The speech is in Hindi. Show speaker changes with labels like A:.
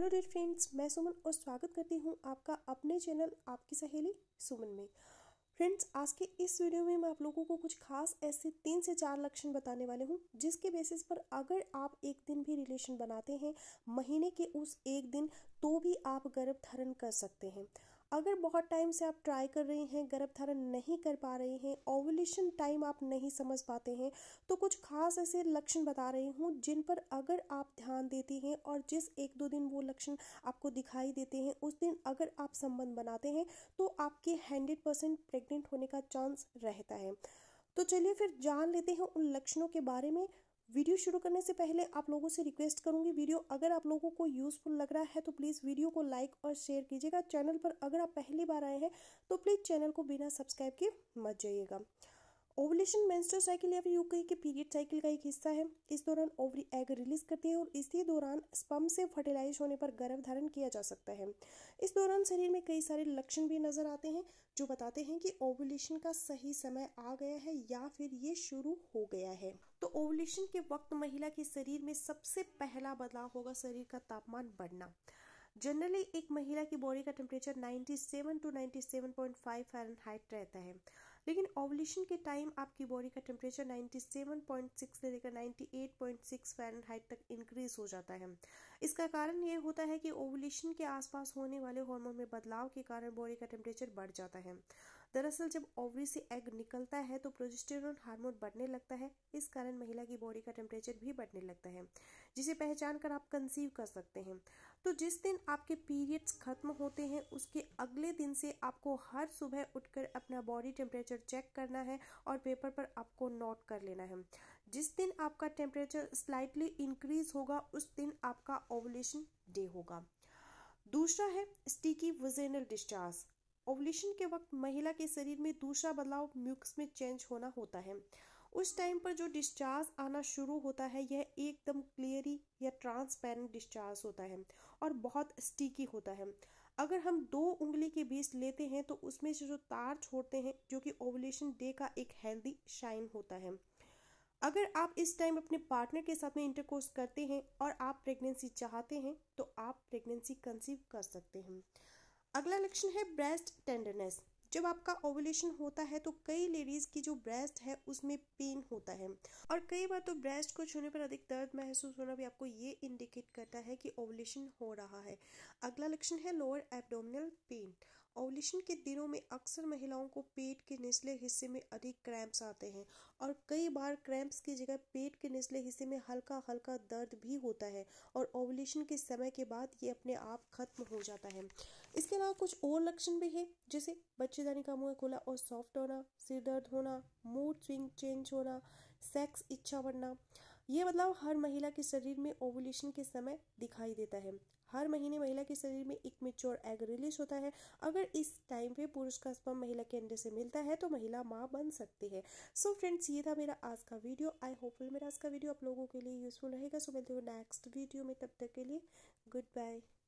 A: हेलो डियर फ्रेंड्स मैं सुमन और स्वागत करती हूँ आपका अपने चैनल आपकी सहेली सुमन में फ्रेंड्स आज के इस वीडियो में मैं आप लोगों को कुछ खास ऐसे तीन से चार लक्षण बताने वाले हूँ जिसके बेसिस पर अगर आप एक दिन भी रिलेशन बनाते हैं महीने के उस एक दिन तो भी आप गर्भ धारण कर सकते हैं अगर बहुत टाइम से आप ट्राई कर रही हैं गर्भधारण नहीं कर पा रहे हैं ओवुलेशन टाइम आप नहीं समझ पाते हैं तो कुछ खास ऐसे लक्षण बता रही हूँ जिन पर अगर आप ध्यान देते हैं और जिस एक दो दिन वो लक्षण आपको दिखाई देते हैं उस दिन अगर आप संबंध बनाते हैं तो आपके हंड्रेड परसेंट प्रेगनेंट होने का चांस रहता है तो चलिए फिर जान लेते हैं उन लक्षणों के बारे में वीडियो शुरू करने से पहले आप लोगों से रिक्वेस्ट करूंगी वीडियो अगर आप लोगों को यूज़फुल लग रहा है तो प्लीज़ वीडियो को लाइक और शेयर कीजिएगा चैनल पर अगर आप पहली बार आए हैं तो प्लीज़ चैनल को बिना सब्सक्राइब किए मत जाइएगा ओवलेशन मेंस्ट्रुअल साइकिल या फिर यूं कहीं कि पीरियड साइकिल का एक हिस्सा है इस दौरान ओवरी एग रिलीज करती है और इसी दौरान स्पम से फर्टिलाइज होने पर गर्भ धारण किया जा सकता है इस दौरान शरीर में कई सारे लक्षण भी नजर आते हैं जो बताते हैं कि ओवलेशन का सही समय आ गया है या फिर ये शुरू हो गया है तो ओवलेशन के वक्त महिला के शरीर में सबसे पहला बदलाव होगा शरीर का तापमान बढ़ना जनरली एक महिला की बॉडी का टेम्परेचर 97 टू 97.5 फारेनहाइट रहता है लेकिन ओवलेशन के टाइम आपकी बॉडी का टेम्परेचर 97.6 से लेकर 98.6 फ़ारेनहाइट तक इंक्रीज हो जाता है इसका कारण ये होता है कि ओवलेशन के आसपास होने वाले हार्मोन में बदलाव के कारण बॉडी का टेम्परेचर बढ़ जाता है दरअसल जब ओवरी से एग निकलता है तो प्रोजेस्टेरोन हार्मोन बढ़ने लगता है इस कारण महिला की बॉडी का टेम्परेचर भी बढ़ने लगता है जिसे पहचान कर आप कंसीव कर सकते हैं तो जिस दिन आपके पीरियड्स खत्म होते हैं उसके अगले दिन से आपको हर सुबह उठकर अपना बॉडी टेम्परेचर चेक करना है और पेपर पर आपको नोट कर लेना है जिस दिन आपका टेम्परेचर स्लाइटली इंक्रीज होगा उस दिन आपका ओवलेशन डे होगा दूसरा है स्टिकी वजेनल डिस्चार्ज ओवलेशन के वक्त महिला के शरीर में दूसरा बदलाव म्यूक्स में चेंज होना होता है उस टाइम पर जो डिस्चार्ज आना शुरू होता है यह एकदम क्लियरी या ट्रांसपेरेंट डिस्चार्ज होता है और बहुत स्टिकी होता है अगर हम दो उंगली के बीच लेते हैं तो उसमें से जो तार छोड़ते हैं जो कि ओवलेशन डे का एक हेल्दी शाइन होता है अगर आप इस टाइम अपने पार्टनर के साथ में इंटरकोर्स करते हैं और आप प्रेगनेंसी चाहते हैं तो आप प्रेगनेंसी कंसीव कर सकते हैं अगला लक्षण है ब्रेस्ट टेंडरनेस जब आपका ओवुलेशन होता है तो कई लेडीज़ की जो ब्रेस्ट है उसमें पेन होता है और कई बार तो ब्रेस्ट को छूने पर अधिक दर्द महसूस होना भी आपको ये इंडिकेट करता है कि ओवुलेशन हो रहा है अगला लक्षण है लोअर एब्डोमिनल पेन ओवलेशन के दिनों में अक्सर महिलाओं को पेट के निचले हिस्से में अधिक क्रैम्प्स आते हैं और कई बार क्रैम्प्स की जगह पेट के निचले हिस्से में हल्का हल्का दर्द भी होता है और ओवलेशन के समय के बाद ये अपने आप खत्म हो जाता है इसके अलावा कुछ और लक्षण भी हैं जैसे बच्चेदानी का मुंह खुला और सॉफ्ट होना सिर दर्द होना मूड स्विंग चेंज होना सेक्स इच्छा बढ़ना ये बदलाव हर महिला के शरीर में ओवुलेशन के समय दिखाई देता है हर महीने महिला के शरीर में एक मेच्योर एग रिलीज होता है अगर इस टाइम पे पुरुष का स्पर्म महिला के अंडे से मिलता है तो महिला माँ बन सकती है सो so फ्रेंड्स ये था मेरा आज का वीडियो आई होपफुल मेरा आज का वीडियो आप लोगों के लिए यूजफुल रहेगा सो मिलते हो नेक्स्ट वीडियो में तब तक के लिए गुड बाय